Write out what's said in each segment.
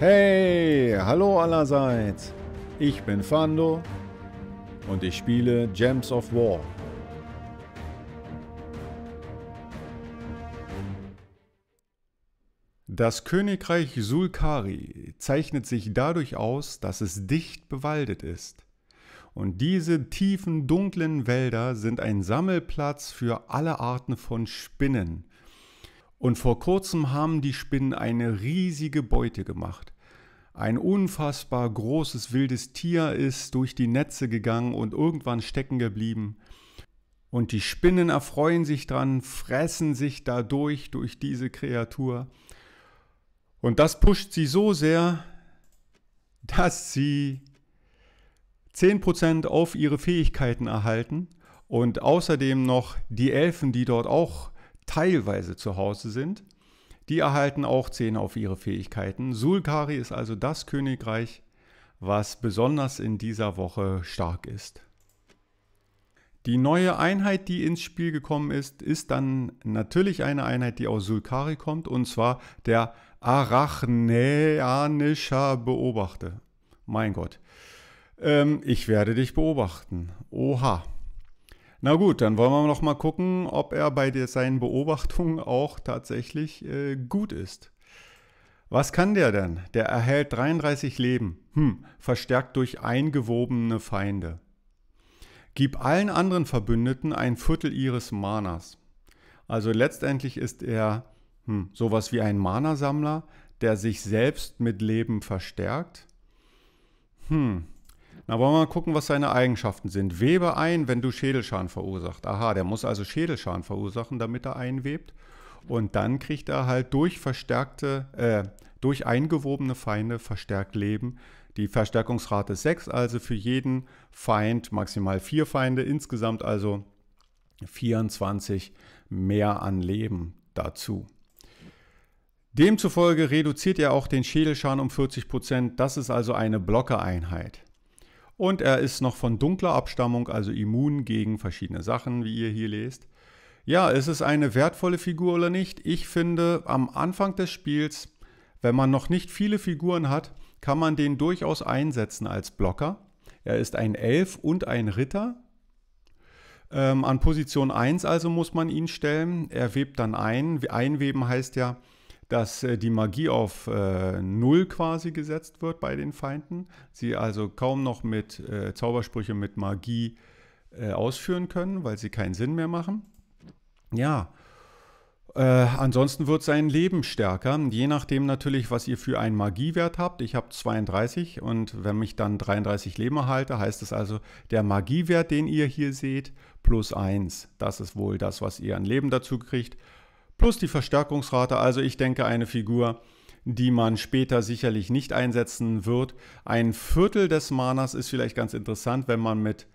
Hey, hallo allerseits. Ich bin Fando und ich spiele Gems of War. Das Königreich Sulkari zeichnet sich dadurch aus, dass es dicht bewaldet ist. Und diese tiefen, dunklen Wälder sind ein Sammelplatz für alle Arten von Spinnen, und vor kurzem haben die Spinnen eine riesige Beute gemacht. Ein unfassbar großes wildes Tier ist durch die Netze gegangen und irgendwann stecken geblieben. Und die Spinnen erfreuen sich dran, fressen sich dadurch durch diese Kreatur. Und das pusht sie so sehr, dass sie 10% auf ihre Fähigkeiten erhalten und außerdem noch die Elfen, die dort auch teilweise zu Hause sind. Die erhalten auch Zähne auf ihre Fähigkeiten. Sulkari ist also das Königreich, was besonders in dieser Woche stark ist. Die neue Einheit, die ins Spiel gekommen ist, ist dann natürlich eine Einheit, die aus Sulkari kommt, und zwar der Arachneanischer Beobachter. Mein Gott. Ähm, ich werde dich beobachten. Oha. Na gut, dann wollen wir noch mal gucken, ob er bei der, seinen Beobachtungen auch tatsächlich äh, gut ist. Was kann der denn? Der erhält 33 Leben, hm, verstärkt durch eingewobene Feinde. Gib allen anderen Verbündeten ein Viertel ihres Manas. Also letztendlich ist er hm, sowas wie ein Mana-Sammler, der sich selbst mit Leben verstärkt. Hm, na, wollen wir mal gucken, was seine Eigenschaften sind. Webe ein, wenn du Schädelschaden verursacht. Aha, der muss also Schädelschaden verursachen, damit er einwebt. Und dann kriegt er halt durch verstärkte, äh, durch eingewobene Feinde verstärkt Leben. Die Verstärkungsrate ist 6, also für jeden Feind maximal 4 Feinde, insgesamt also 24 mehr an Leben dazu. Demzufolge reduziert er auch den Schädelschaden um 40%. Das ist also eine Blockereinheit. Und er ist noch von dunkler Abstammung, also immun gegen verschiedene Sachen, wie ihr hier lest. Ja, ist es eine wertvolle Figur oder nicht? Ich finde, am Anfang des Spiels, wenn man noch nicht viele Figuren hat, kann man den durchaus einsetzen als Blocker. Er ist ein Elf und ein Ritter. Ähm, an Position 1 also muss man ihn stellen. Er webt dann ein. Einweben heißt ja, dass äh, die Magie auf äh, Null quasi gesetzt wird bei den Feinden. Sie also kaum noch mit äh, Zaubersprüche mit Magie äh, ausführen können, weil sie keinen Sinn mehr machen. Ja. Äh, ansonsten wird sein Leben stärker, je nachdem natürlich, was ihr für einen Magiewert habt. Ich habe 32 und wenn ich dann 33 Leben erhalte, heißt es also, der Magiewert, den ihr hier seht, plus 1. Das ist wohl das, was ihr an Leben dazu kriegt plus die Verstärkungsrate. Also ich denke, eine Figur, die man später sicherlich nicht einsetzen wird. Ein Viertel des Manas ist vielleicht ganz interessant, wenn man mit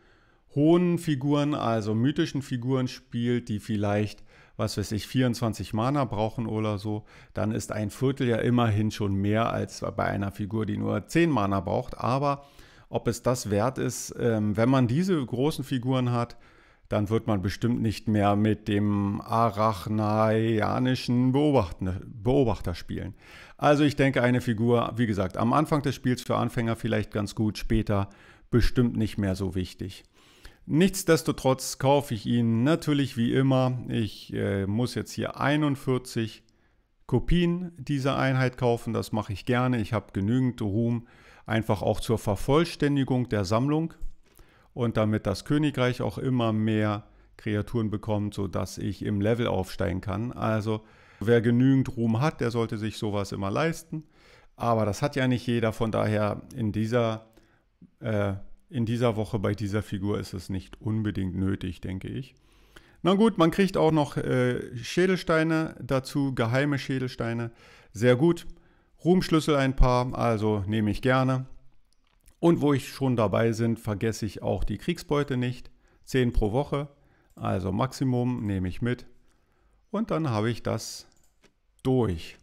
hohen Figuren, also mythischen Figuren spielt, die vielleicht, was weiß ich, 24 Mana brauchen oder so, dann ist ein Viertel ja immerhin schon mehr als bei einer Figur, die nur 10 Mana braucht. Aber ob es das wert ist, ähm, wenn man diese großen Figuren hat, dann wird man bestimmt nicht mehr mit dem arachnaianischen Beobachter, spielen. Also ich denke, eine Figur, wie gesagt, am Anfang des Spiels für Anfänger vielleicht ganz gut, später bestimmt nicht mehr so wichtig. Nichtsdestotrotz kaufe ich ihn natürlich wie immer. Ich äh, muss jetzt hier 41 Kopien dieser Einheit kaufen. Das mache ich gerne. Ich habe genügend Ruhm, einfach auch zur Vervollständigung der Sammlung und damit das Königreich auch immer mehr Kreaturen bekommt, sodass ich im Level aufsteigen kann. Also wer genügend Ruhm hat, der sollte sich sowas immer leisten. Aber das hat ja nicht jeder, von daher in dieser, äh, in dieser Woche bei dieser Figur ist es nicht unbedingt nötig, denke ich. Na gut, man kriegt auch noch äh, Schädelsteine dazu, geheime Schädelsteine. Sehr gut. Ruhmschlüssel ein paar, also nehme ich gerne. Und wo ich schon dabei sind, vergesse ich auch die Kriegsbeute nicht. 10 pro Woche, also Maximum nehme ich mit. Und dann habe ich das durch.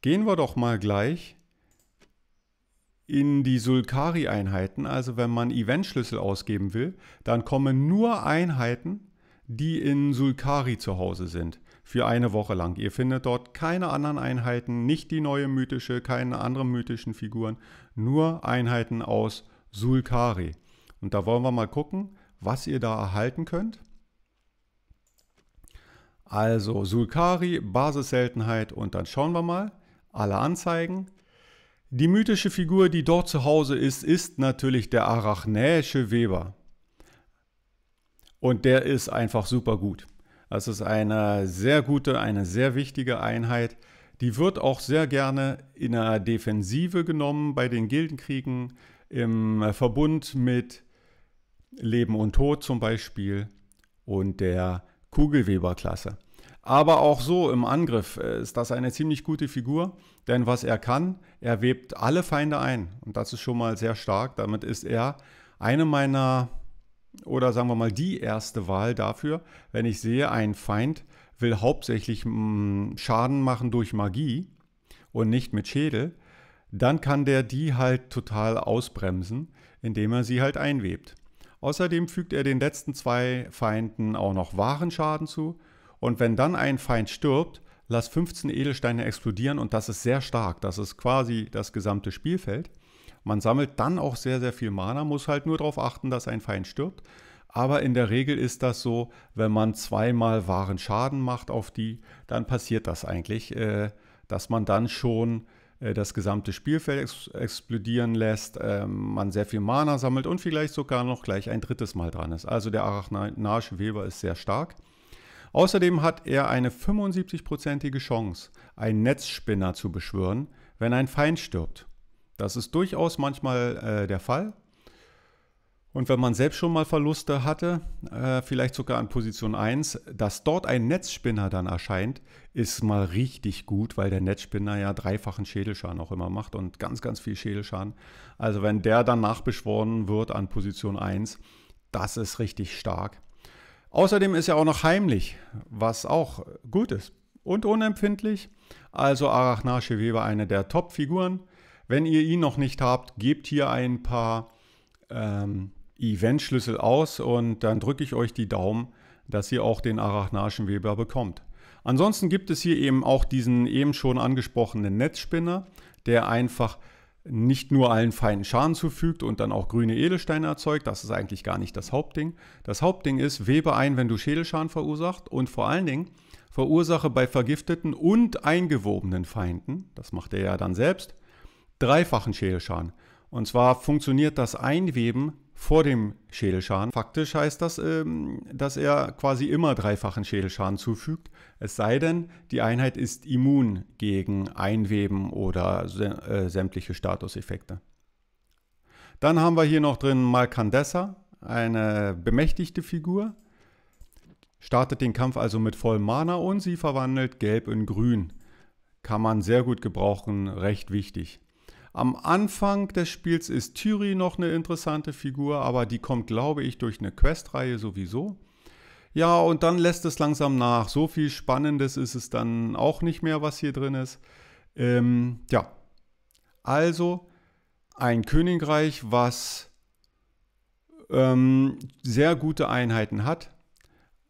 Gehen wir doch mal gleich in die Sulkari-Einheiten. Also wenn man Eventschlüssel ausgeben will, dann kommen nur Einheiten, die in Sulkari zu Hause sind für eine Woche lang. Ihr findet dort keine anderen Einheiten, nicht die neue mythische, keine anderen mythischen Figuren, nur Einheiten aus Sulkari. Und da wollen wir mal gucken, was ihr da erhalten könnt. Also Sulkari, Basisseltenheit und dann schauen wir mal. Alle Anzeigen. Die mythische Figur, die dort zu Hause ist, ist natürlich der arachnäische Weber. Und der ist einfach super gut. Das ist eine sehr gute, eine sehr wichtige Einheit. Die wird auch sehr gerne in der Defensive genommen bei den Gildenkriegen, im Verbund mit Leben und Tod zum Beispiel und der Kugelweberklasse. Aber auch so im Angriff äh, ist das eine ziemlich gute Figur, denn was er kann, er webt alle Feinde ein. Und das ist schon mal sehr stark. Damit ist er eine meiner oder sagen wir mal die erste Wahl dafür, wenn ich sehe, ein Feind will hauptsächlich mm, Schaden machen durch Magie und nicht mit Schädel, dann kann der die halt total ausbremsen, indem er sie halt einwebt. Außerdem fügt er den letzten zwei Feinden auch noch wahren Schaden zu. Und wenn dann ein Feind stirbt, lass 15 Edelsteine explodieren und das ist sehr stark. Das ist quasi das gesamte Spielfeld. Man sammelt dann auch sehr, sehr viel Mana, muss halt nur darauf achten, dass ein Feind stirbt. Aber in der Regel ist das so, wenn man zweimal wahren Schaden macht auf die, dann passiert das eigentlich, äh, dass man dann schon äh, das gesamte Spielfeld explodieren lässt, ähm, man sehr viel Mana sammelt und vielleicht sogar noch gleich ein drittes Mal dran ist. Also der Arachnaische Weber ist sehr stark. Außerdem hat er eine 75-prozentige Chance, einen Netzspinner zu beschwören, wenn ein Feind stirbt. Das ist durchaus manchmal äh, der Fall. Und wenn man selbst schon mal Verluste hatte, äh, vielleicht sogar an Position 1, dass dort ein Netzspinner dann erscheint, ist mal richtig gut, weil der Netzspinner ja dreifachen Schädelschaden auch immer macht und ganz, ganz viel Schädelschaden. Also wenn der dann nachbeschworen wird an Position 1, das ist richtig stark. Außerdem ist er auch noch heimlich, was auch gut ist. Und unempfindlich. Also Arachnache Weber eine der Top-Figuren. Wenn ihr ihn noch nicht habt, gebt hier ein paar ähm, Eventschlüssel aus und dann drücke ich euch die Daumen, dass ihr auch den Arachnaschenweber bekommt. Ansonsten gibt es hier eben auch diesen eben schon angesprochenen Netzspinner, der einfach nicht nur allen Feinden Schaden zufügt und dann auch grüne Edelsteine erzeugt. Das ist eigentlich gar nicht das Hauptding. Das Hauptding ist, webe ein, wenn du Schädelschaden verursacht und vor allen Dingen verursache bei vergifteten und eingewobenen Feinden, das macht er ja dann selbst, dreifachen Schädelschaden. Und zwar funktioniert das Einweben vor dem Schädelschaden. Faktisch heißt das, ähm, dass er quasi immer dreifachen Schädelschaden zufügt, es sei denn, die Einheit ist immun gegen Einweben oder äh, sämtliche Statuseffekte. Dann haben wir hier noch drin Malkandessa, eine bemächtigte Figur. Startet den Kampf also mit vollem Mana und sie verwandelt Gelb in Grün. Kann man sehr gut gebrauchen, recht wichtig. Am Anfang des Spiels ist Tyri noch eine interessante Figur, aber die kommt, glaube ich, durch eine Questreihe sowieso. Ja, und dann lässt es langsam nach. So viel Spannendes ist es dann auch nicht mehr, was hier drin ist. Ähm, ja, also ein Königreich, was ähm, sehr gute Einheiten hat,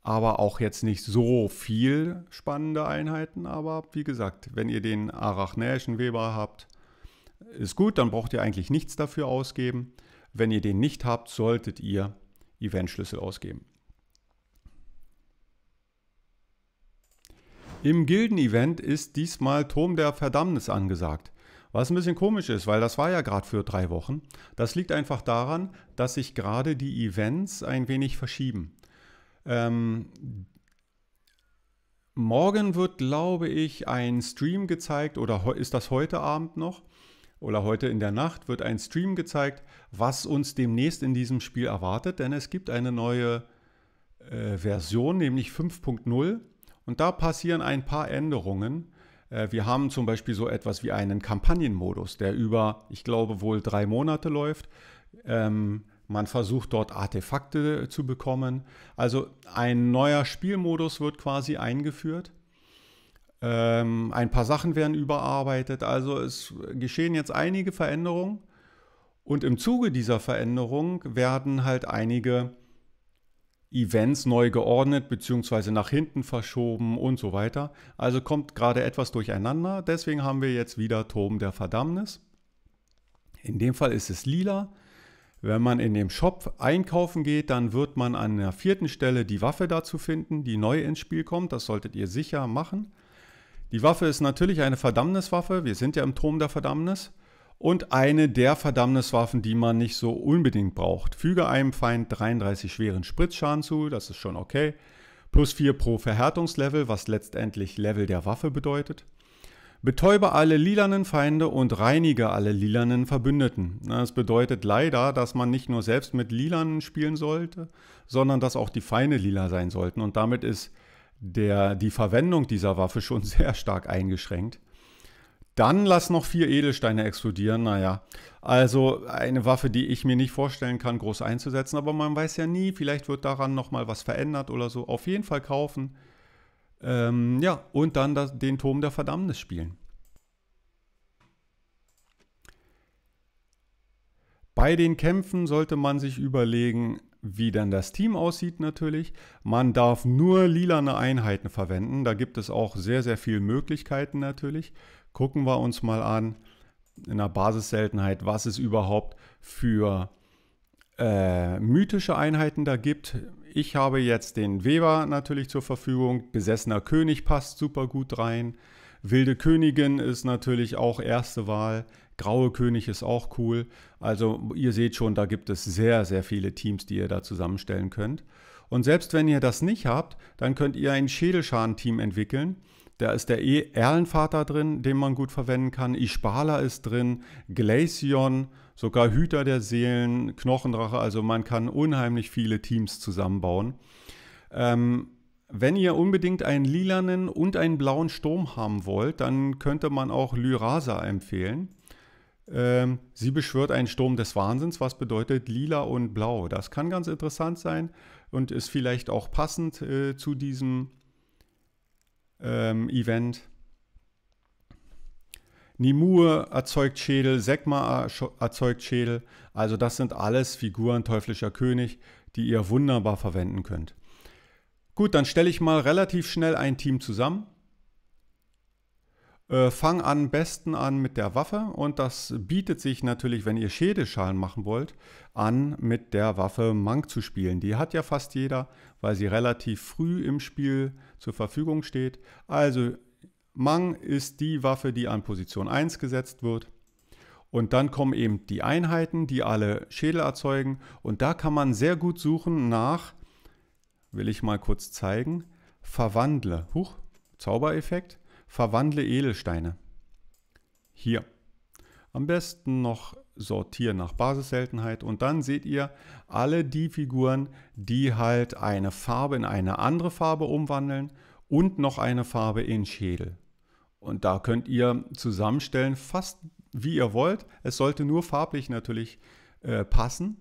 aber auch jetzt nicht so viel spannende Einheiten. Aber wie gesagt, wenn ihr den Arachnäischen Weber habt, ist gut, dann braucht ihr eigentlich nichts dafür ausgeben. Wenn ihr den nicht habt, solltet ihr Eventschlüssel ausgeben. Im Gilden-Event ist diesmal Turm der Verdammnis angesagt. Was ein bisschen komisch ist, weil das war ja gerade für drei Wochen. Das liegt einfach daran, dass sich gerade die Events ein wenig verschieben. Ähm, morgen wird, glaube ich, ein Stream gezeigt oder ist das heute Abend noch? oder heute in der Nacht wird ein Stream gezeigt, was uns demnächst in diesem Spiel erwartet, denn es gibt eine neue äh, Version, nämlich 5.0 und da passieren ein paar Änderungen. Äh, wir haben zum Beispiel so etwas wie einen Kampagnenmodus, der über, ich glaube, wohl drei Monate läuft. Ähm, man versucht dort Artefakte zu bekommen. Also ein neuer Spielmodus wird quasi eingeführt. Ähm, ein paar Sachen werden überarbeitet. Also es geschehen jetzt einige Veränderungen. Und im Zuge dieser Veränderung werden halt einige Events neu geordnet bzw. nach hinten verschoben und so weiter. Also kommt gerade etwas durcheinander. Deswegen haben wir jetzt wieder Turm der Verdammnis. In dem Fall ist es lila. Wenn man in dem Shop einkaufen geht, dann wird man an der vierten Stelle die Waffe dazu finden, die neu ins Spiel kommt. Das solltet ihr sicher machen. Die Waffe ist natürlich eine Verdammniswaffe, wir sind ja im Turm der Verdammnis, und eine der Verdammniswaffen, die man nicht so unbedingt braucht. Füge einem Feind 33 schweren Spritzschaden zu, das ist schon okay, plus 4 pro Verhärtungslevel, was letztendlich Level der Waffe bedeutet. Betäube alle lilanen Feinde und reinige alle lilanen Verbündeten. Das bedeutet leider, dass man nicht nur selbst mit Lilanen spielen sollte, sondern dass auch die Feinde lila sein sollten. Und damit ist der, die Verwendung dieser Waffe schon sehr stark eingeschränkt. Dann lass noch vier Edelsteine explodieren. Naja, also eine Waffe, die ich mir nicht vorstellen kann, groß einzusetzen. Aber man weiß ja nie, vielleicht wird daran nochmal was verändert oder so. Auf jeden Fall kaufen. Ähm, ja, und dann das, den Turm der Verdammnis spielen. Bei den Kämpfen sollte man sich überlegen, wie dann das Team aussieht natürlich. Man darf nur lilane Einheiten verwenden. Da gibt es auch sehr, sehr viele Möglichkeiten natürlich. Gucken wir uns mal an, in der Basisseltenheit, was es überhaupt für äh, mythische Einheiten da gibt. Ich habe jetzt den Weber natürlich zur Verfügung. Besessener König passt super gut rein. Wilde Königin ist natürlich auch erste Wahl. Graue König ist auch cool. Also ihr seht schon, da gibt es sehr, sehr viele Teams, die ihr da zusammenstellen könnt. Und selbst wenn ihr das nicht habt, dann könnt ihr ein Schädelschaden-Team entwickeln. Da ist der e Erlenvater drin, den man gut verwenden kann. Ispala ist drin, Glaceon, sogar Hüter der Seelen, Knochendrache. Also man kann unheimlich viele Teams zusammenbauen. Ähm, wenn ihr unbedingt einen lilanen und einen blauen Sturm haben wollt, dann könnte man auch Lyrasa empfehlen. Ähm, sie beschwört einen Sturm des Wahnsinns, was bedeutet lila und blau. Das kann ganz interessant sein und ist vielleicht auch passend äh, zu diesem ähm, Event. Nimue erzeugt Schädel, Sekma erzeugt Schädel. Also das sind alles Figuren teuflischer König, die ihr wunderbar verwenden könnt. Gut, dann stelle ich mal relativ schnell ein Team zusammen. Äh, fang am besten an mit der Waffe und das bietet sich natürlich, wenn ihr Schädelschalen machen wollt, an mit der Waffe Mank zu spielen. Die hat ja fast jeder, weil sie relativ früh im Spiel zur Verfügung steht. Also Mang ist die Waffe, die an Position 1 gesetzt wird. Und dann kommen eben die Einheiten, die alle Schädel erzeugen. Und da kann man sehr gut suchen nach, will ich mal kurz zeigen, Verwandle. Huch, Zaubereffekt. Verwandle Edelsteine. Hier. Am besten noch sortieren nach Basisseltenheit und dann seht ihr alle die Figuren, die halt eine Farbe in eine andere Farbe umwandeln und noch eine Farbe in Schädel. Und da könnt ihr zusammenstellen, fast wie ihr wollt. Es sollte nur farblich natürlich äh, passen.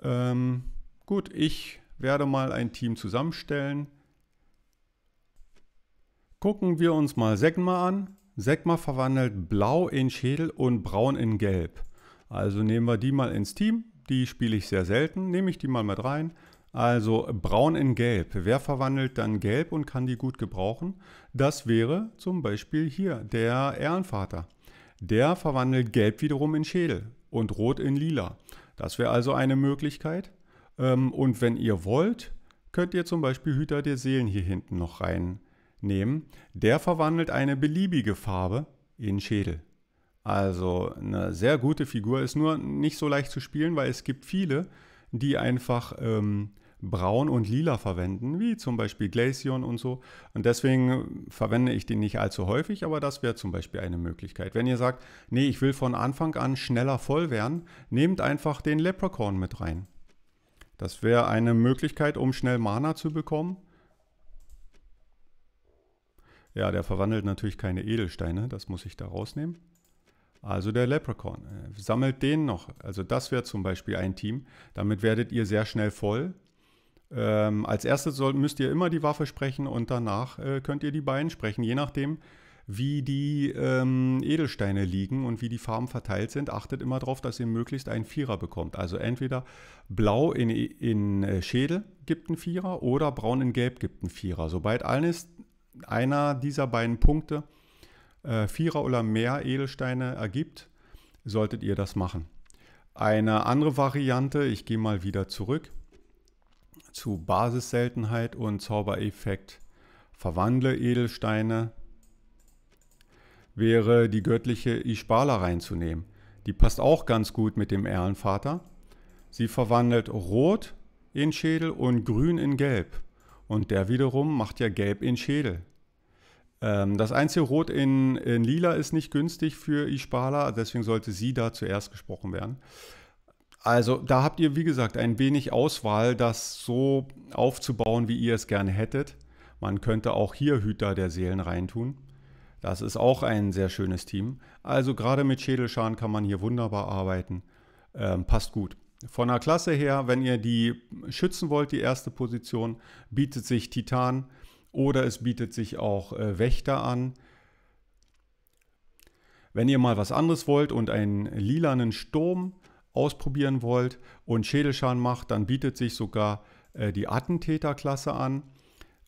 Ähm, gut, ich werde mal ein Team zusammenstellen Gucken wir uns mal Segma an. Segma verwandelt Blau in Schädel und Braun in Gelb. Also nehmen wir die mal ins Team. Die spiele ich sehr selten. Nehme ich die mal mit rein. Also Braun in Gelb. Wer verwandelt dann Gelb und kann die gut gebrauchen? Das wäre zum Beispiel hier der Ehrenvater. Der verwandelt Gelb wiederum in Schädel und Rot in Lila. Das wäre also eine Möglichkeit. Ähm, und wenn ihr wollt, könnt ihr zum Beispiel Hüter der Seelen hier hinten noch rein nehmen, der verwandelt eine beliebige Farbe in Schädel. Also eine sehr gute Figur ist nur nicht so leicht zu spielen, weil es gibt viele, die einfach ähm, braun und lila verwenden, wie zum Beispiel Glaceon und so. Und deswegen verwende ich den nicht allzu häufig, aber das wäre zum Beispiel eine Möglichkeit. Wenn ihr sagt, nee, ich will von Anfang an schneller voll werden, nehmt einfach den Leprechaun mit rein. Das wäre eine Möglichkeit, um schnell Mana zu bekommen ja, der verwandelt natürlich keine Edelsteine, das muss ich da rausnehmen. Also der Leprechaun. Äh, sammelt den noch. Also das wäre zum Beispiel ein Team. Damit werdet ihr sehr schnell voll. Ähm, als erstes soll, müsst ihr immer die Waffe sprechen und danach äh, könnt ihr die beiden sprechen, je nachdem, wie die ähm, Edelsteine liegen und wie die Farben verteilt sind. Achtet immer darauf, dass ihr möglichst einen Vierer bekommt. Also entweder blau in, in äh, Schädel gibt einen Vierer oder braun in gelb gibt einen Vierer. Sobald eines einer dieser beiden Punkte, äh, Vierer oder mehr Edelsteine ergibt, solltet ihr das machen. Eine andere Variante, ich gehe mal wieder zurück zu Basisseltenheit und Zaubereffekt. Verwandle Edelsteine wäre die göttliche Ishbala reinzunehmen. Die passt auch ganz gut mit dem Erlenvater. Sie verwandelt Rot in Schädel und Grün in Gelb. Und der wiederum macht ja Gelb in Schädel. Ähm, das einzige Rot in, in Lila ist nicht günstig für Ispala, deswegen sollte sie da zuerst gesprochen werden. Also da habt ihr, wie gesagt, ein wenig Auswahl, das so aufzubauen, wie ihr es gerne hättet. Man könnte auch hier Hüter der Seelen reintun. Das ist auch ein sehr schönes Team. Also gerade mit Schädelschaden kann man hier wunderbar arbeiten. Ähm, passt gut. Von der Klasse her, wenn ihr die schützen wollt, die erste Position, bietet sich Titan oder es bietet sich auch äh, Wächter an. Wenn ihr mal was anderes wollt und einen lilanen Sturm ausprobieren wollt und Schädelschaden macht, dann bietet sich sogar äh, die Attentäterklasse an.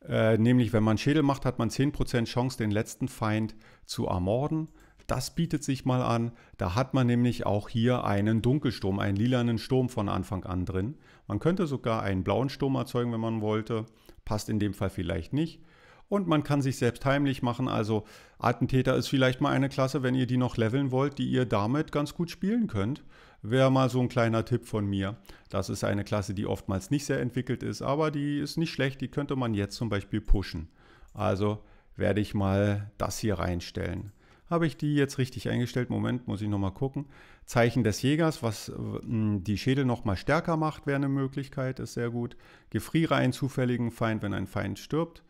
Äh, nämlich, wenn man Schädel macht, hat man 10% Chance, den letzten Feind zu ermorden. Das bietet sich mal an. Da hat man nämlich auch hier einen Dunkelsturm, einen lilanen Sturm von Anfang an drin. Man könnte sogar einen blauen Sturm erzeugen, wenn man wollte. Passt in dem Fall vielleicht nicht. Und man kann sich selbst heimlich machen. Also Attentäter ist vielleicht mal eine Klasse, wenn ihr die noch leveln wollt, die ihr damit ganz gut spielen könnt. Wäre mal so ein kleiner Tipp von mir. Das ist eine Klasse, die oftmals nicht sehr entwickelt ist, aber die ist nicht schlecht. Die könnte man jetzt zum Beispiel pushen. Also werde ich mal das hier reinstellen. Habe ich die jetzt richtig eingestellt? Moment, muss ich nochmal gucken. Zeichen des Jägers, was hm, die Schädel nochmal stärker macht, wäre eine Möglichkeit, ist sehr gut. Gefriere einen zufälligen Feind, wenn ein Feind stirbt.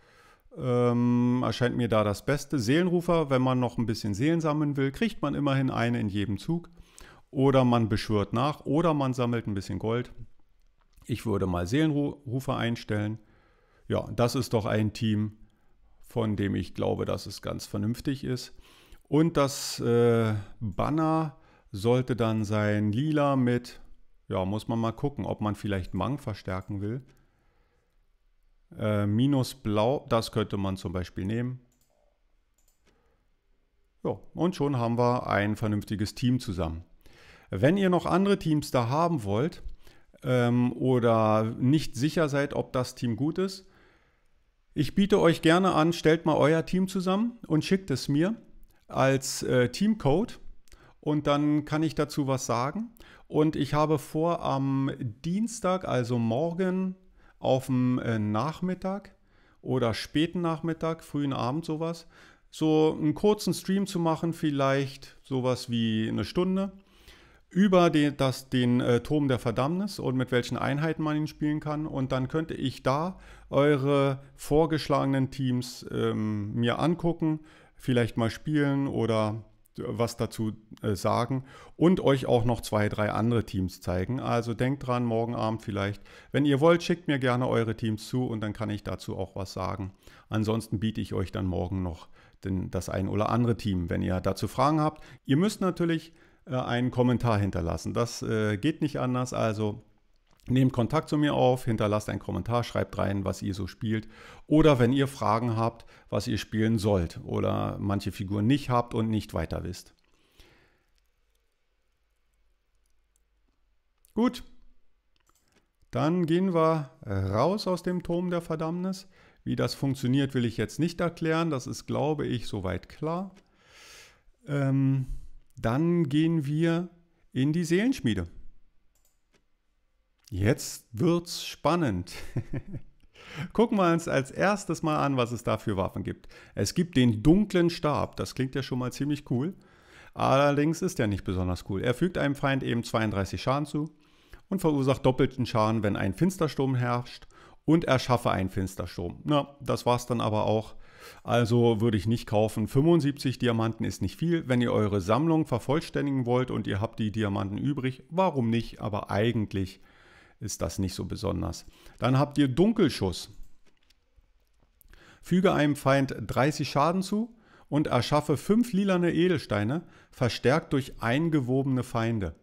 Ähm, erscheint mir da das Beste. Seelenrufer, wenn man noch ein bisschen Seelen sammeln will, kriegt man immerhin eine in jedem Zug. Oder man beschwört nach oder man sammelt ein bisschen Gold. Ich würde mal Seelenrufer einstellen. Ja, das ist doch ein Team, von dem ich glaube, dass es ganz vernünftig ist. Und das äh, Banner sollte dann sein lila mit, ja, muss man mal gucken, ob man vielleicht Mang verstärken will. Äh, minus blau, das könnte man zum Beispiel nehmen. Ja, und schon haben wir ein vernünftiges Team zusammen. Wenn ihr noch andere Teams da haben wollt ähm, oder nicht sicher seid, ob das Team gut ist, ich biete euch gerne an, stellt mal euer Team zusammen und schickt es mir als äh, Teamcode und dann kann ich dazu was sagen. Und ich habe vor, am Dienstag, also morgen, auf dem äh, Nachmittag oder späten Nachmittag, frühen Abend sowas, so einen kurzen Stream zu machen, vielleicht sowas wie eine Stunde, über den, das, den äh, Turm der Verdammnis und mit welchen Einheiten man ihn spielen kann. Und dann könnte ich da eure vorgeschlagenen Teams ähm, mir angucken, vielleicht mal spielen oder äh, was dazu äh, sagen und euch auch noch zwei, drei andere Teams zeigen. Also denkt dran, morgen Abend vielleicht. Wenn ihr wollt, schickt mir gerne eure Teams zu und dann kann ich dazu auch was sagen. Ansonsten biete ich euch dann morgen noch das ein oder andere Team, wenn ihr dazu Fragen habt. Ihr müsst natürlich äh, einen Kommentar hinterlassen. Das geht nicht anders. Also Nehmt Kontakt zu mir auf, hinterlasst einen Kommentar, schreibt rein, was ihr so spielt. Oder wenn ihr Fragen habt, was ihr spielen sollt oder manche Figuren nicht habt und nicht weiter wisst. Gut, dann gehen wir raus aus dem Turm der Verdammnis. Wie das funktioniert, will ich jetzt nicht erklären. Das ist, glaube ich, soweit klar. Ähm, dann gehen wir in die Seelenschmiede. Jetzt wird's spannend. Gucken wir uns als erstes mal an, was es da für Waffen gibt. Es gibt den dunklen Stab, das klingt ja schon mal ziemlich cool. Allerdings ist er nicht besonders cool. Er fügt einem Feind eben 32 Schaden zu und verursacht doppelten Schaden, wenn ein Finstersturm herrscht und erschaffe einen Finstersturm. Na, das war's dann aber auch. Also würde ich nicht kaufen. 75 Diamanten ist nicht viel. Wenn ihr eure Sammlung vervollständigen wollt und ihr habt die Diamanten übrig, warum nicht? Aber eigentlich ist das nicht so besonders. Dann habt ihr Dunkelschuss. Füge einem Feind 30 Schaden zu und erschaffe 5 lilane Edelsteine, verstärkt durch eingewobene Feinde.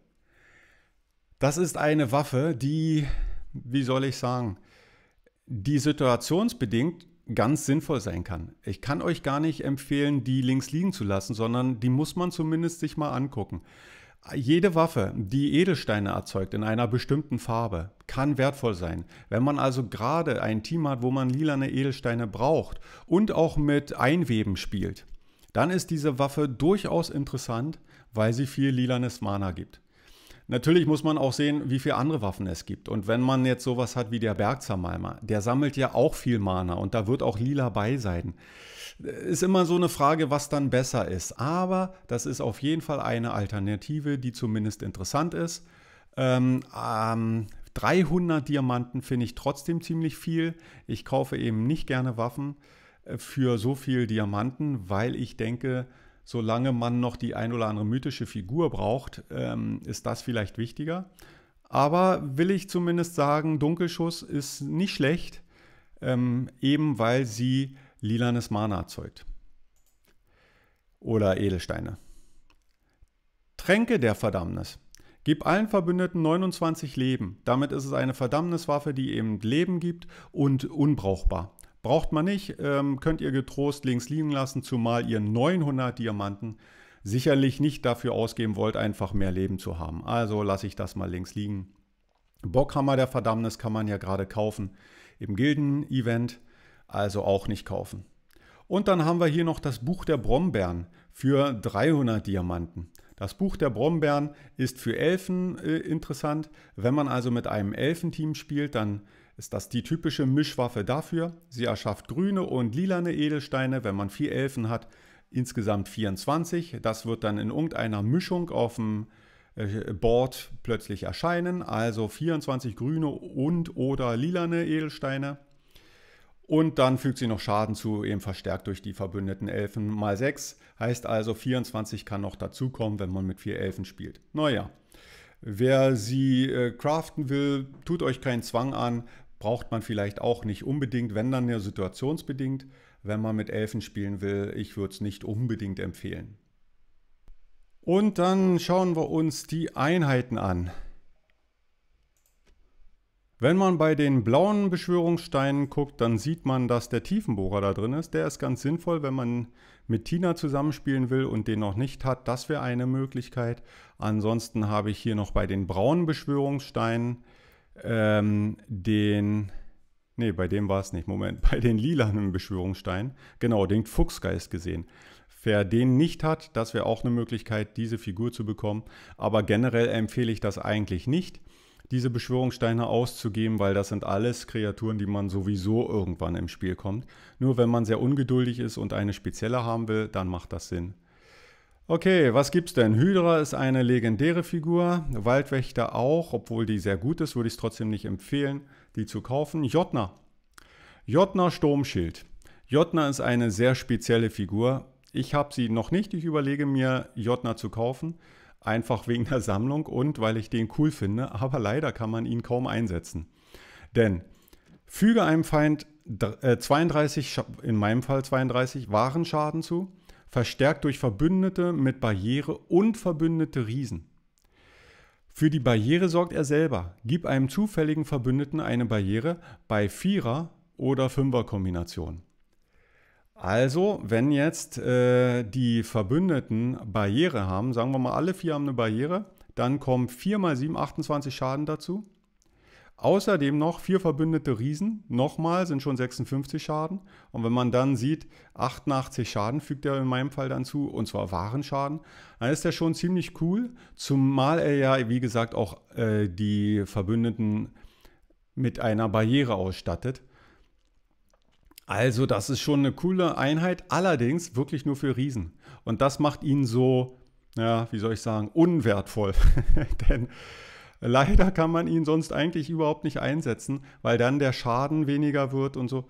Das ist eine Waffe, die, wie soll ich sagen, die situationsbedingt ganz sinnvoll sein kann. Ich kann euch gar nicht empfehlen, die links liegen zu lassen, sondern die muss man zumindest sich mal angucken. Jede Waffe, die Edelsteine erzeugt in einer bestimmten Farbe, kann wertvoll sein. Wenn man also gerade ein Team hat, wo man lilane Edelsteine braucht und auch mit Einweben spielt, dann ist diese Waffe durchaus interessant, weil sie viel lilanes Mana gibt. Natürlich muss man auch sehen, wie viele andere Waffen es gibt. Und wenn man jetzt sowas hat wie der Bergzermalmer, der sammelt ja auch viel Mana und da wird auch lila bei sein. Ist immer so eine Frage, was dann besser ist. Aber das ist auf jeden Fall eine Alternative, die zumindest interessant ist. Ähm, ähm, 300 Diamanten finde ich trotzdem ziemlich viel. Ich kaufe eben nicht gerne Waffen äh, für so viel Diamanten, weil ich denke, solange man noch die ein oder andere mythische Figur braucht, ähm, ist das vielleicht wichtiger. Aber will ich zumindest sagen, Dunkelschuss ist nicht schlecht, ähm, eben weil sie lilanes Mana erzeugt. Oder Edelsteine. Tränke der Verdammnis. Gib allen Verbündeten 29 Leben. Damit ist es eine Verdammniswaffe, die eben Leben gibt und unbrauchbar. Braucht man nicht, ähm, könnt ihr getrost links liegen lassen, zumal ihr 900 Diamanten sicherlich nicht dafür ausgeben wollt, einfach mehr Leben zu haben. Also lasse ich das mal links liegen. Bockhammer der Verdammnis kann man ja gerade kaufen im Gilden-Event, also auch nicht kaufen. Und dann haben wir hier noch das Buch der Brombeeren für 300 Diamanten. Das Buch der Brombeeren ist für Elfen äh, interessant. Wenn man also mit einem Elfenteam spielt, dann ist das die typische Mischwaffe dafür. Sie erschafft grüne und lilane Edelsteine, wenn man vier Elfen hat, insgesamt 24. Das wird dann in irgendeiner Mischung auf dem äh, Board plötzlich erscheinen, also 24 grüne und oder lilane Edelsteine. Und dann fügt sie noch Schaden zu, eben verstärkt durch die verbündeten Elfen mal 6. Heißt also, 24 kann noch dazukommen, wenn man mit vier Elfen spielt. Naja, wer sie äh, craften will, tut euch keinen Zwang an, braucht man vielleicht auch nicht unbedingt, wenn dann ja situationsbedingt. Wenn man mit Elfen spielen will, ich würde es nicht unbedingt empfehlen. Und dann schauen wir uns die Einheiten an. Wenn man bei den blauen Beschwörungssteinen guckt, dann sieht man, dass der Tiefenbohrer da drin ist. Der ist ganz sinnvoll, wenn man mit Tina zusammenspielen will und den noch nicht hat. Das wäre eine Möglichkeit. Ansonsten habe ich hier noch bei den braunen Beschwörungssteinen ähm, den, nee, bei dem war es nicht, Moment, bei den lilanen Beschwörungsstein, genau, den Fuchsgeist gesehen. Wer den nicht hat, das wäre auch eine Möglichkeit, diese Figur zu bekommen. Aber generell empfehle ich das eigentlich nicht, diese Beschwörungssteine auszugeben, weil das sind alles Kreaturen, die man sowieso irgendwann im Spiel kommt. Nur wenn man sehr ungeduldig ist und eine spezielle haben will, dann macht das Sinn, Okay, was gibt's denn? Hydra ist eine legendäre Figur, Waldwächter auch, obwohl die sehr gut ist, würde ich es trotzdem nicht empfehlen, die zu kaufen. Jotner. Jotner Sturmschild. Jotner ist eine sehr spezielle Figur. Ich habe sie noch nicht, ich überlege mir, Jotner zu kaufen, einfach wegen der Sammlung und weil ich den cool finde, aber leider kann man ihn kaum einsetzen. Denn füge einem Feind 32, äh, in meinem Fall 32 Warenschaden zu verstärkt durch Verbündete mit Barriere und verbündete Riesen. Für die Barriere sorgt er selber. Gib einem zufälligen Verbündeten eine Barriere bei Vierer- oder Fünferkombination. Also, wenn jetzt äh, die Verbündeten Barriere haben, sagen wir mal, alle vier haben eine Barriere, dann kommen 4 mal 7, 28 Schaden dazu. Außerdem noch vier verbündete Riesen, nochmal sind schon 56 Schaden. Und wenn man dann sieht, 88 Schaden fügt er in meinem Fall dann zu, und zwar Warenschaden, dann ist er schon ziemlich cool. Zumal er ja, wie gesagt, auch äh, die Verbündeten mit einer Barriere ausstattet. Also das ist schon eine coole Einheit, allerdings wirklich nur für Riesen. Und das macht ihn so, ja, wie soll ich sagen, unwertvoll. Denn Leider kann man ihn sonst eigentlich überhaupt nicht einsetzen, weil dann der Schaden weniger wird und so.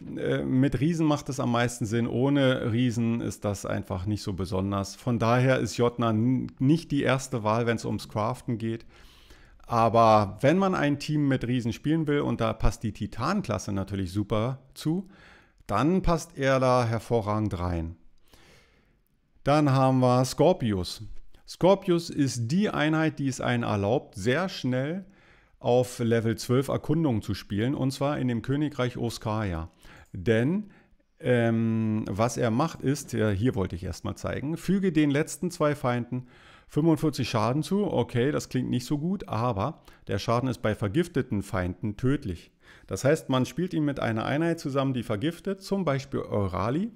Äh, mit Riesen macht es am meisten Sinn. Ohne Riesen ist das einfach nicht so besonders. Von daher ist Jotna nicht die erste Wahl, wenn es ums Craften geht. Aber wenn man ein Team mit Riesen spielen will, und da passt die Titan-Klasse natürlich super zu, dann passt er da hervorragend rein. Dann haben wir Scorpius. Scorpius ist die Einheit, die es einen erlaubt, sehr schnell auf Level 12 Erkundungen zu spielen, und zwar in dem Königreich Oskaya. Denn ähm, was er macht ist, ja, hier wollte ich erstmal zeigen, füge den letzten zwei Feinden 45 Schaden zu. Okay, das klingt nicht so gut, aber der Schaden ist bei vergifteten Feinden tödlich. Das heißt, man spielt ihn mit einer Einheit zusammen, die vergiftet, zum Beispiel Eurali.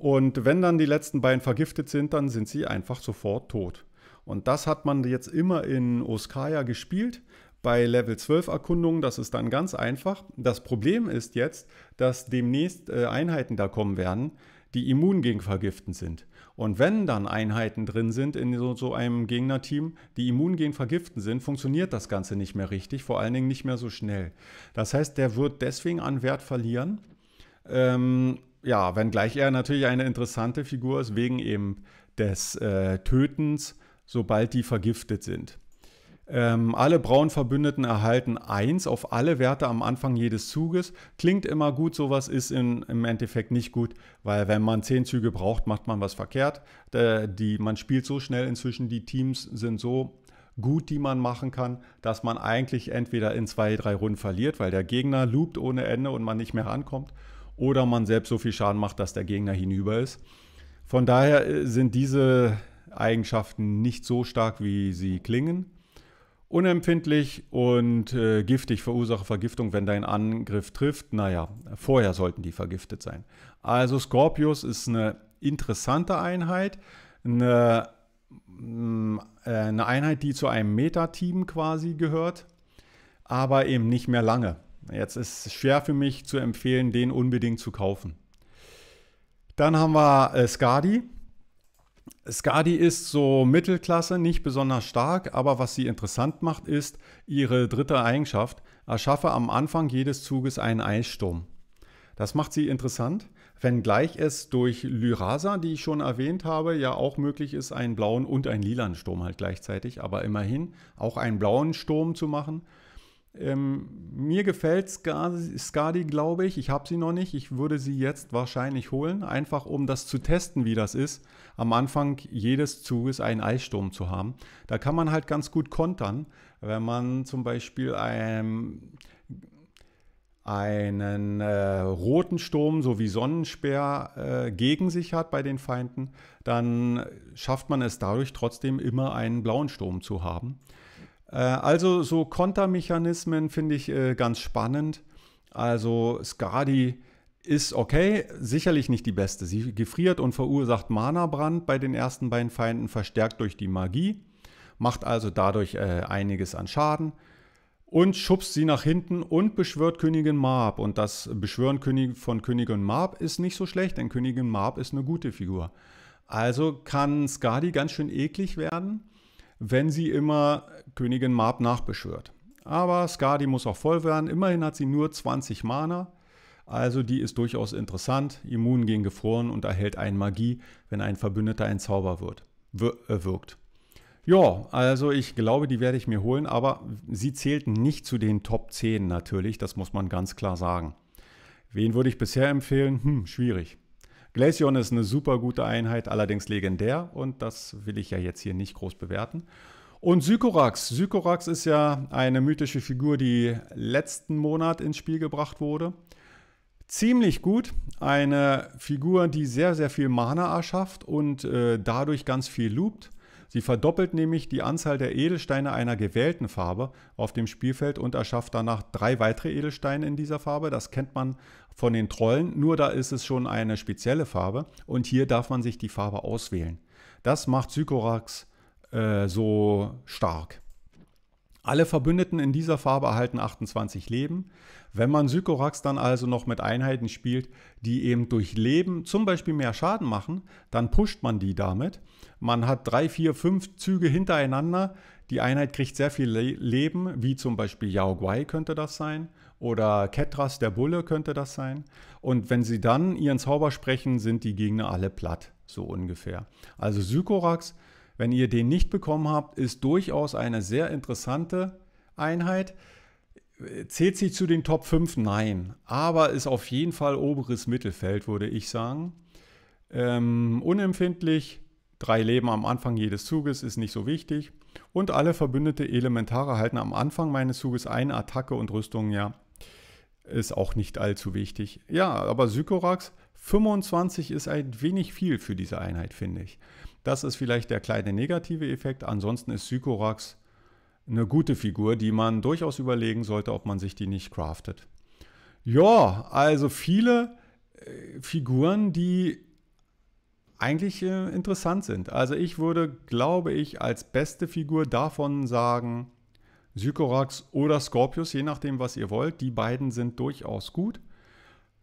Und wenn dann die letzten beiden vergiftet sind, dann sind sie einfach sofort tot. Und das hat man jetzt immer in Oskaya gespielt. Bei Level 12 Erkundungen, das ist dann ganz einfach. Das Problem ist jetzt, dass demnächst äh, Einheiten da kommen werden, die immun gegen Vergiften sind. Und wenn dann Einheiten drin sind in so, so einem Gegnerteam, die immun gegen Vergiften sind, funktioniert das Ganze nicht mehr richtig, vor allen Dingen nicht mehr so schnell. Das heißt, der wird deswegen an Wert verlieren. Ähm, ja, wenngleich er natürlich eine interessante Figur ist, wegen eben des äh, Tötens, sobald die vergiftet sind. Ähm, alle braunen Verbündeten erhalten 1 auf alle Werte am Anfang jedes Zuges. Klingt immer gut, sowas ist in, im Endeffekt nicht gut, weil wenn man 10 Züge braucht, macht man was verkehrt. Äh, die, man spielt so schnell inzwischen, die Teams sind so gut, die man machen kann, dass man eigentlich entweder in 2, 3 Runden verliert, weil der Gegner loopt ohne Ende und man nicht mehr rankommt oder man selbst so viel Schaden macht, dass der Gegner hinüber ist. Von daher äh, sind diese Eigenschaften nicht so stark, wie sie klingen. Unempfindlich und äh, giftig verursache Vergiftung, wenn dein Angriff trifft. Naja, vorher sollten die vergiftet sein. Also Scorpius ist eine interessante Einheit. Eine, mm, äh, eine Einheit, die zu einem Meta-Team quasi gehört, aber eben nicht mehr lange. Jetzt ist es schwer für mich zu empfehlen, den unbedingt zu kaufen. Dann haben wir äh, Skadi. Skadi ist so Mittelklasse, nicht besonders stark, aber was sie interessant macht, ist ihre dritte Eigenschaft. Erschaffe am Anfang jedes Zuges einen Eissturm. Das macht sie interessant, wenngleich es durch Lyrasa, die ich schon erwähnt habe, ja auch möglich ist, einen blauen und einen lilanen Sturm halt gleichzeitig, aber immerhin auch einen blauen Sturm zu machen ähm, mir gefällt Skadi, glaube ich. Ich habe sie noch nicht. Ich würde sie jetzt wahrscheinlich holen, einfach um das zu testen, wie das ist, am Anfang jedes Zuges einen Eissturm zu haben. Da kann man halt ganz gut kontern, wenn man zum Beispiel ein, einen äh, roten Sturm sowie Sonnenspeer äh, gegen sich hat bei den Feinden, dann schafft man es dadurch trotzdem immer einen blauen Sturm zu haben. Äh, also so Kontermechanismen finde ich äh, ganz spannend. Also Skadi ist okay, sicherlich nicht die beste. Sie gefriert und verursacht Mana-Brand bei den ersten beiden Feinden, verstärkt durch die Magie, macht also dadurch äh, einiges an Schaden und schubst sie nach hinten und beschwört Königin Marb. Und das Beschwören von Königin Marb ist nicht so schlecht, denn Königin Marb ist eine gute Figur. Also kann Skadi ganz schön eklig werden wenn sie immer Königin Marb nachbeschwört. Aber Skadi muss auch voll werden. Immerhin hat sie nur 20 Mana. Also die ist durchaus interessant, immun gegen Gefroren und erhält einen Magie, wenn ein Verbündeter ein Zauber wird, äh, wirkt. Ja, also ich glaube, die werde ich mir holen, aber sie zählt nicht zu den Top 10 natürlich, das muss man ganz klar sagen. Wen würde ich bisher empfehlen? Hm, schwierig. Glaceon ist eine super gute Einheit, allerdings legendär und das will ich ja jetzt hier nicht groß bewerten. Und Sykorax. Sykorax ist ja eine mythische Figur, die letzten Monat ins Spiel gebracht wurde. Ziemlich gut. Eine Figur, die sehr, sehr viel Mana erschafft und äh, dadurch ganz viel loopt. Sie verdoppelt nämlich die Anzahl der Edelsteine einer gewählten Farbe auf dem Spielfeld und erschafft danach drei weitere Edelsteine in dieser Farbe. Das kennt man von den Trollen, nur da ist es schon eine spezielle Farbe und hier darf man sich die Farbe auswählen. Das macht Sykorax äh, so stark. Alle Verbündeten in dieser Farbe erhalten 28 Leben. Wenn man Sykorax dann also noch mit Einheiten spielt, die eben durch Leben zum Beispiel mehr Schaden machen, dann pusht man die damit. Man hat drei, vier, fünf Züge hintereinander. Die Einheit kriegt sehr viel Le Leben, wie zum Beispiel Yao Guai könnte das sein oder Ketras der Bulle könnte das sein. Und wenn sie dann ihren Zauber sprechen, sind die Gegner alle platt, so ungefähr. Also Sykorax, wenn ihr den nicht bekommen habt, ist durchaus eine sehr interessante Einheit. Zählt sie zu den Top 5? Nein. Aber ist auf jeden Fall oberes Mittelfeld, würde ich sagen. Ähm, unempfindlich, drei Leben am Anfang jedes Zuges ist nicht so wichtig. Und alle verbündete Elementare halten am Anfang meines Zuges eine Attacke und Rüstung, ja. Ist auch nicht allzu wichtig. Ja, aber Sykorax 25 ist ein wenig viel für diese Einheit, finde ich. Das ist vielleicht der kleine negative Effekt. Ansonsten ist Sykorax eine gute Figur, die man durchaus überlegen sollte, ob man sich die nicht craftet. Ja, also viele äh, Figuren, die eigentlich äh, interessant sind. Also ich würde, glaube ich, als beste Figur davon sagen, Sycorax oder Scorpius, je nachdem, was ihr wollt. Die beiden sind durchaus gut.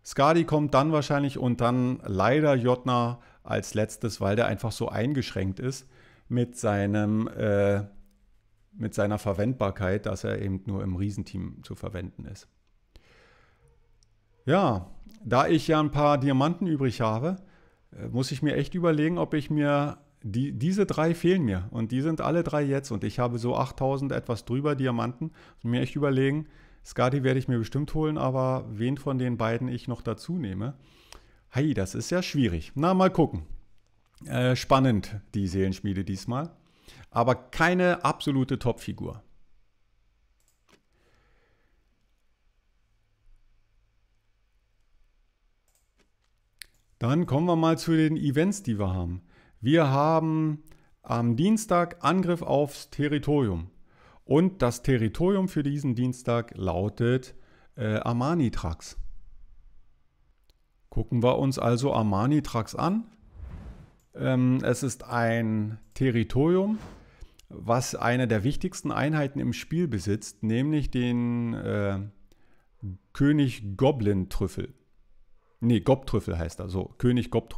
Skadi kommt dann wahrscheinlich und dann leider Jotna als letztes, weil der einfach so eingeschränkt ist mit seinem äh, mit seiner Verwendbarkeit, dass er eben nur im Riesenteam zu verwenden ist. Ja, da ich ja ein paar Diamanten übrig habe, äh, muss ich mir echt überlegen, ob ich mir die, diese drei fehlen mir und die sind alle drei jetzt und ich habe so 8000 etwas drüber Diamanten. Und mir echt überlegen, Skadi werde ich mir bestimmt holen, aber wen von den beiden ich noch dazu nehme. Hey, das ist ja schwierig. Na, mal gucken. Äh, spannend, die Seelenschmiede diesmal aber keine absolute Topfigur. Dann kommen wir mal zu den Events, die wir haben. Wir haben am Dienstag Angriff aufs Territorium. Und das Territorium für diesen Dienstag lautet äh, armani Gucken wir uns also Armanitrax an. Ähm, es ist ein Territorium, was eine der wichtigsten Einheiten im Spiel besitzt, nämlich den äh, König Goblin-Trüffel. Nee, gob heißt er, so, König gob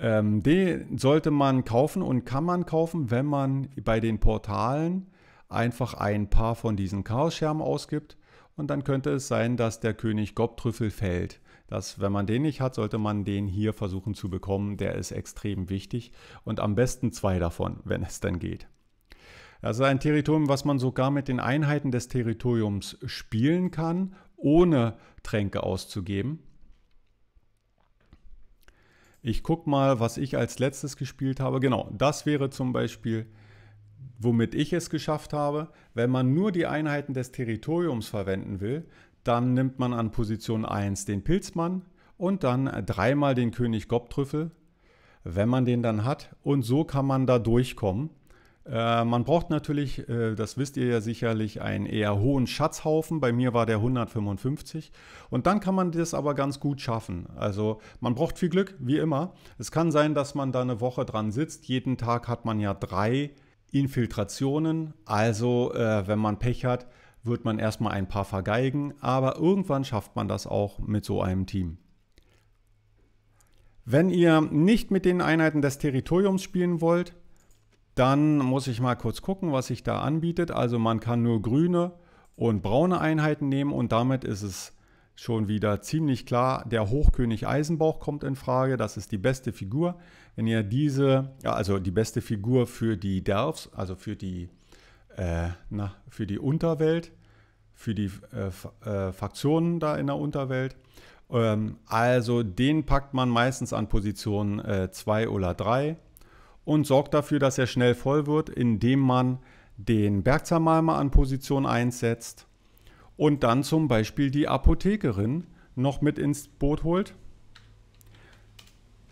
Ähm, den sollte man kaufen und kann man kaufen, wenn man bei den Portalen einfach ein paar von diesen chaos schermen ausgibt. Und dann könnte es sein, dass der König gob fällt dass wenn man den nicht hat, sollte man den hier versuchen zu bekommen. Der ist extrem wichtig und am besten zwei davon, wenn es denn geht. Das ist ein Territorium, was man sogar mit den Einheiten des Territoriums spielen kann, ohne Tränke auszugeben. Ich gucke mal, was ich als letztes gespielt habe. Genau, das wäre zum Beispiel, womit ich es geschafft habe. Wenn man nur die Einheiten des Territoriums verwenden will, dann nimmt man an Position 1 den Pilzmann und dann dreimal den König Gobtrüffel, wenn man den dann hat. Und so kann man da durchkommen. Äh, man braucht natürlich, äh, das wisst ihr ja sicherlich, einen eher hohen Schatzhaufen. Bei mir war der 155. Und dann kann man das aber ganz gut schaffen. Also man braucht viel Glück, wie immer. Es kann sein, dass man da eine Woche dran sitzt. Jeden Tag hat man ja drei Infiltrationen. Also äh, wenn man Pech hat, wird man erstmal ein paar vergeigen, aber irgendwann schafft man das auch mit so einem Team. Wenn ihr nicht mit den Einheiten des Territoriums spielen wollt, dann muss ich mal kurz gucken, was sich da anbietet. Also man kann nur grüne und braune Einheiten nehmen und damit ist es schon wieder ziemlich klar, der Hochkönig Eisenbauch kommt in Frage, das ist die beste Figur. Wenn ihr diese, also die beste Figur für die Derfs, also für die äh, na, für die Unterwelt, für die äh, äh, Fraktionen da in der Unterwelt. Ähm, also den packt man meistens an Position 2 äh, oder 3 und sorgt dafür, dass er schnell voll wird, indem man den Bergzermalmer an Position 1 setzt und dann zum Beispiel die Apothekerin noch mit ins Boot holt.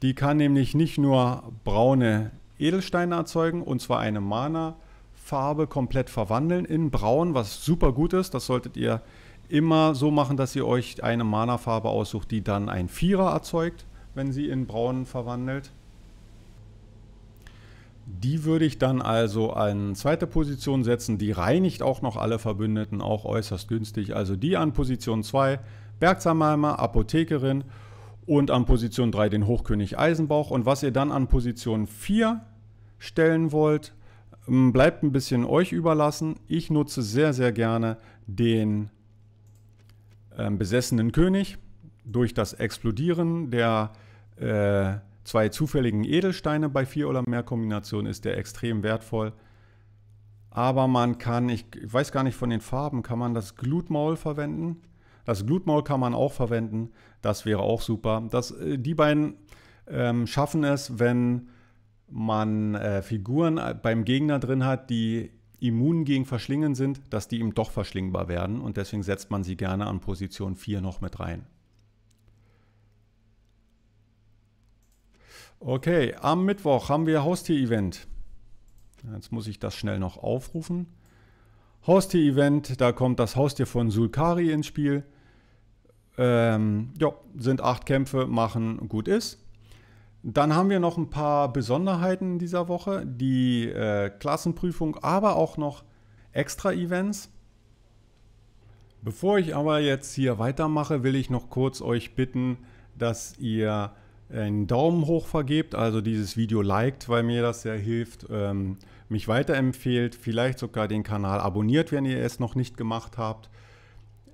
Die kann nämlich nicht nur braune Edelsteine erzeugen, und zwar eine Mana, Farbe komplett verwandeln in braun, was super gut ist. Das solltet ihr immer so machen, dass ihr euch eine Mana-Farbe aussucht, die dann ein Vierer erzeugt, wenn sie in braun verwandelt. Die würde ich dann also an zweite Position setzen. Die reinigt auch noch alle Verbündeten, auch äußerst günstig. Also die an Position 2, Bergsamalmer, Apothekerin und an Position 3 den Hochkönig Eisenbauch. Und was ihr dann an Position 4 stellen wollt, ähm, bleibt ein bisschen euch überlassen. Ich nutze sehr, sehr gerne den äh, besessenen König durch das Explodieren der äh, zwei zufälligen Edelsteine bei vier oder mehr Kombinationen ist der extrem wertvoll. Aber man kann, ich, ich weiß gar nicht von den Farben, kann man das Glutmaul verwenden? Das Glutmaul kann man auch verwenden. Das wäre auch super. Das, äh, die beiden ähm, schaffen es, wenn man äh, Figuren äh, beim Gegner drin hat, die immun gegen Verschlingen sind, dass die ihm doch verschlingbar werden und deswegen setzt man sie gerne an Position 4 noch mit rein. Okay, am Mittwoch haben wir Haustier-Event. Jetzt muss ich das schnell noch aufrufen. Haustier-Event, da kommt das Haustier von Sulkari ins Spiel. Ähm, ja, sind acht Kämpfe, machen gut ist. Dann haben wir noch ein paar Besonderheiten in dieser Woche, die äh, Klassenprüfung, aber auch noch Extra-Events. Bevor ich aber jetzt hier weitermache, will ich noch kurz euch bitten, dass ihr einen Daumen hoch vergebt, also dieses Video liked, weil mir das sehr hilft, ähm, mich weiterempfehlt, vielleicht sogar den Kanal abonniert, wenn ihr es noch nicht gemacht habt.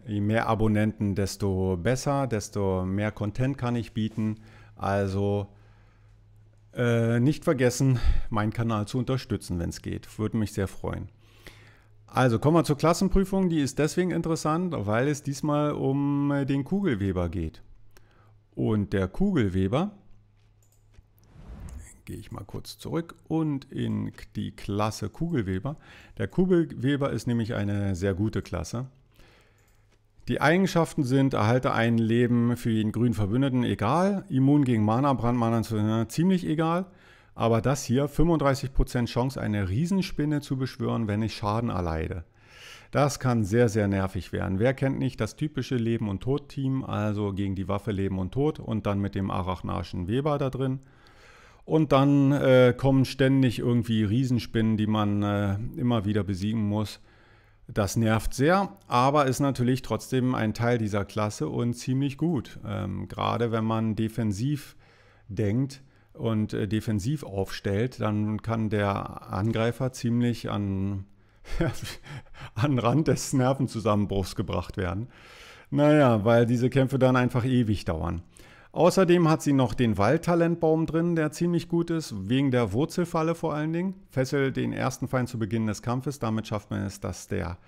Je mehr Abonnenten, desto besser, desto mehr Content kann ich bieten. Also äh, nicht vergessen, meinen Kanal zu unterstützen, wenn es geht. Würde mich sehr freuen. Also kommen wir zur Klassenprüfung. Die ist deswegen interessant, weil es diesmal um äh, den Kugelweber geht. Und der Kugelweber, gehe ich mal kurz zurück und in die Klasse Kugelweber. Der Kugelweber ist nämlich eine sehr gute Klasse. Die Eigenschaften sind, erhalte ein Leben für jeden grünen Verbündeten egal, immun gegen Mana, Brandmana äh, ziemlich egal, aber das hier, 35% Chance, eine Riesenspinne zu beschwören, wenn ich Schaden erleide. Das kann sehr, sehr nervig werden. Wer kennt nicht das typische Leben- und Tod-Team, also gegen die Waffe Leben und Tod und dann mit dem Arachnaschen Weber da drin. Und dann äh, kommen ständig irgendwie Riesenspinnen, die man äh, immer wieder besiegen muss. Das nervt sehr, aber ist natürlich trotzdem ein Teil dieser Klasse und ziemlich gut. Ähm, gerade wenn man defensiv denkt und äh, defensiv aufstellt, dann kann der Angreifer ziemlich an, an Rand des Nervenzusammenbruchs gebracht werden. Naja, weil diese Kämpfe dann einfach ewig dauern. Außerdem hat sie noch den Waldtalentbaum drin, der ziemlich gut ist, wegen der Wurzelfalle vor allen Dingen. Fessel den ersten Feind zu Beginn des Kampfes, damit schafft man es, dass der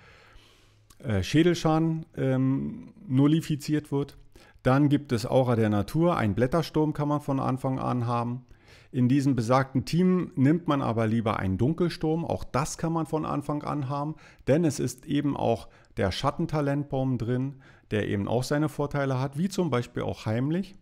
äh, Schädelschaden ähm, nullifiziert wird. Dann gibt es Aura der Natur, ein Blättersturm kann man von Anfang an haben. In diesem besagten Team nimmt man aber lieber einen Dunkelsturm, auch das kann man von Anfang an haben, denn es ist eben auch der Schattentalentbaum drin, der eben auch seine Vorteile hat, wie zum Beispiel auch heimlich.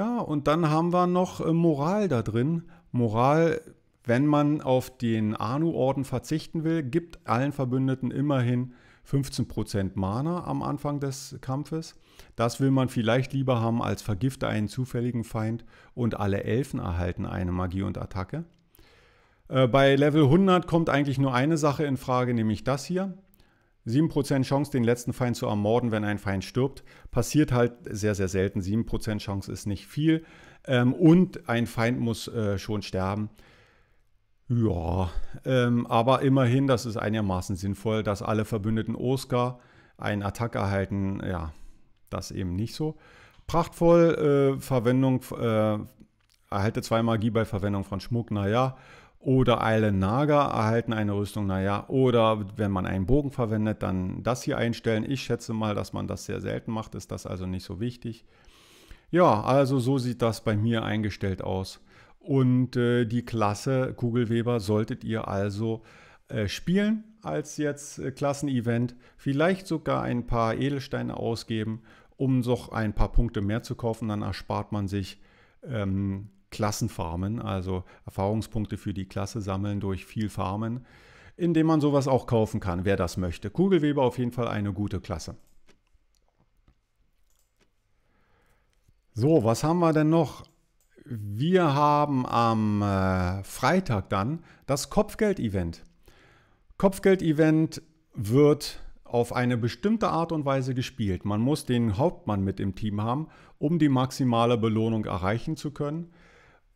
Ja, und dann haben wir noch äh, Moral da drin. Moral, wenn man auf den Anu-Orden verzichten will, gibt allen Verbündeten immerhin 15% Mana am Anfang des Kampfes. Das will man vielleicht lieber haben als vergifte einen zufälligen Feind und alle Elfen erhalten eine Magie und Attacke. Äh, bei Level 100 kommt eigentlich nur eine Sache in Frage, nämlich das hier. 7% Chance, den letzten Feind zu ermorden, wenn ein Feind stirbt. Passiert halt sehr, sehr selten. 7% Chance ist nicht viel. Ähm, und ein Feind muss äh, schon sterben. Ja, ähm, aber immerhin, das ist einigermaßen sinnvoll, dass alle Verbündeten Oscar einen Attack erhalten. Ja, das eben nicht so. Prachtvoll, äh, Verwendung, äh, erhalte zwei Magie bei Verwendung von Schmuck. Naja, oder Island Naga erhalten eine Rüstung, naja, oder wenn man einen Bogen verwendet, dann das hier einstellen. Ich schätze mal, dass man das sehr selten macht, ist das also nicht so wichtig. Ja, also so sieht das bei mir eingestellt aus. Und äh, die Klasse Kugelweber solltet ihr also äh, spielen als jetzt äh, Klassenevent. Vielleicht sogar ein paar Edelsteine ausgeben, um noch ein paar Punkte mehr zu kaufen. Dann erspart man sich ähm, Klassenfarmen, also Erfahrungspunkte für die Klasse sammeln durch viel Farmen, indem man sowas auch kaufen kann, wer das möchte. Kugelweber auf jeden Fall eine gute Klasse. So, was haben wir denn noch? Wir haben am äh, Freitag dann das Kopfgeld-Event. Kopfgeld-Event wird auf eine bestimmte Art und Weise gespielt. Man muss den Hauptmann mit im Team haben, um die maximale Belohnung erreichen zu können.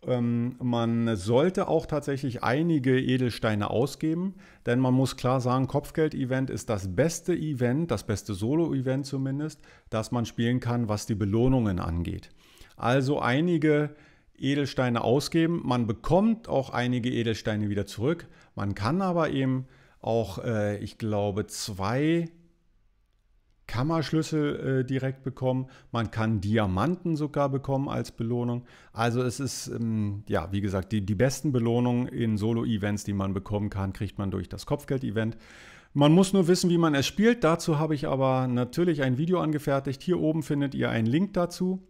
Ähm, man sollte auch tatsächlich einige Edelsteine ausgeben, denn man muss klar sagen, Kopfgeld-Event ist das beste Event, das beste Solo-Event zumindest, das man spielen kann, was die Belohnungen angeht. Also einige Edelsteine ausgeben. Man bekommt auch einige Edelsteine wieder zurück. Man kann aber eben auch, äh, ich glaube, zwei Kammerschlüssel äh, direkt bekommen. Man kann Diamanten sogar bekommen als Belohnung. Also es ist, ähm, ja, wie gesagt, die, die besten Belohnungen in Solo-Events, die man bekommen kann, kriegt man durch das Kopfgeld-Event. Man muss nur wissen, wie man es spielt. Dazu habe ich aber natürlich ein Video angefertigt. Hier oben findet ihr einen Link dazu.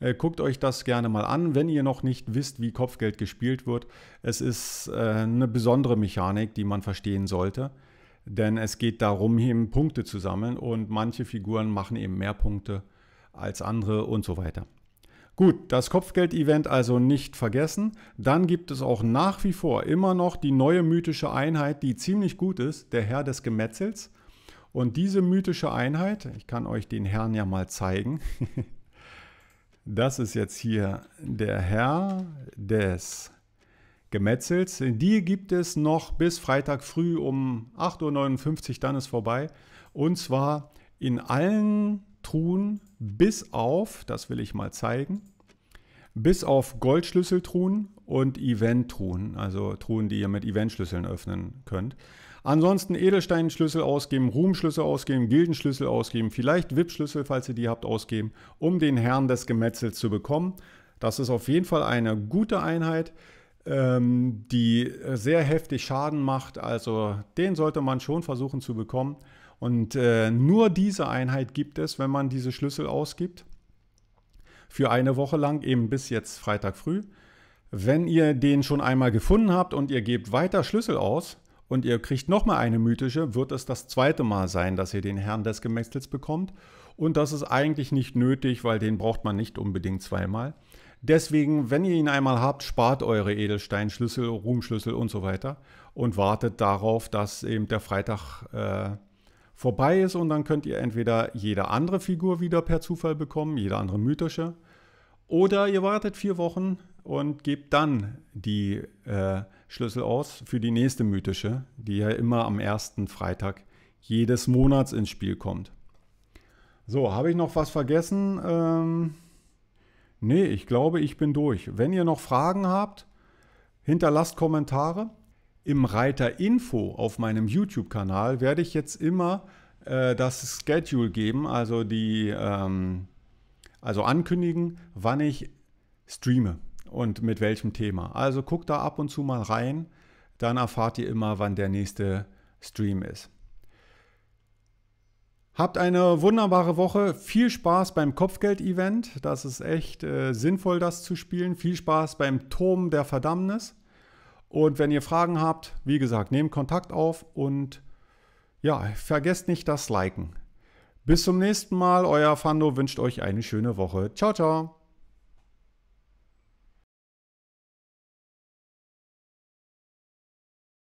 Äh, guckt euch das gerne mal an, wenn ihr noch nicht wisst, wie Kopfgeld gespielt wird. Es ist äh, eine besondere Mechanik, die man verstehen sollte. Denn es geht darum, eben Punkte zu sammeln und manche Figuren machen eben mehr Punkte als andere und so weiter. Gut, das Kopfgeld-Event also nicht vergessen. Dann gibt es auch nach wie vor immer noch die neue mythische Einheit, die ziemlich gut ist, der Herr des Gemetzels. Und diese mythische Einheit, ich kann euch den Herrn ja mal zeigen. das ist jetzt hier der Herr des Gemetzels. Die gibt es noch bis Freitag früh um 8.59 Uhr, dann ist vorbei. Und zwar in allen Truhen bis auf, das will ich mal zeigen, bis auf Goldschlüsseltruhen und Event-Truhen, also Truhen, die ihr mit Eventschlüsseln öffnen könnt. Ansonsten Edelsteinschlüssel ausgeben, Ruhmschlüssel ausgeben, Gildenschlüssel ausgeben, vielleicht wip schlüssel falls ihr die habt, ausgeben, um den Herrn des Gemetzels zu bekommen. Das ist auf jeden Fall eine gute Einheit ähm, die sehr heftig Schaden macht. Also den sollte man schon versuchen zu bekommen. Und äh, nur diese Einheit gibt es, wenn man diese Schlüssel ausgibt. Für eine Woche lang, eben bis jetzt Freitag früh. Wenn ihr den schon einmal gefunden habt und ihr gebt weiter Schlüssel aus und ihr kriegt nochmal eine mythische, wird es das zweite Mal sein, dass ihr den Herrn des Gemästels bekommt. Und das ist eigentlich nicht nötig, weil den braucht man nicht unbedingt zweimal. Deswegen, wenn ihr ihn einmal habt, spart eure Edelsteinschlüssel, Ruhmschlüssel und so weiter und wartet darauf, dass eben der Freitag äh, vorbei ist und dann könnt ihr entweder jede andere Figur wieder per Zufall bekommen, jede andere mythische, oder ihr wartet vier Wochen und gebt dann die äh, Schlüssel aus für die nächste mythische, die ja immer am ersten Freitag jedes Monats ins Spiel kommt. So, habe ich noch was vergessen? Ähm Nee, ich glaube, ich bin durch. Wenn ihr noch Fragen habt, hinterlasst Kommentare. Im Reiter Info auf meinem YouTube-Kanal werde ich jetzt immer äh, das Schedule geben, also die, ähm, also ankündigen, wann ich streame und mit welchem Thema. Also guckt da ab und zu mal rein, dann erfahrt ihr immer, wann der nächste Stream ist. Habt eine wunderbare Woche. Viel Spaß beim Kopfgeld-Event. Das ist echt äh, sinnvoll, das zu spielen. Viel Spaß beim Turm der Verdammnis. Und wenn ihr Fragen habt, wie gesagt, nehmt Kontakt auf und ja, vergesst nicht das Liken. Bis zum nächsten Mal. Euer Fando wünscht euch eine schöne Woche. Ciao, ciao.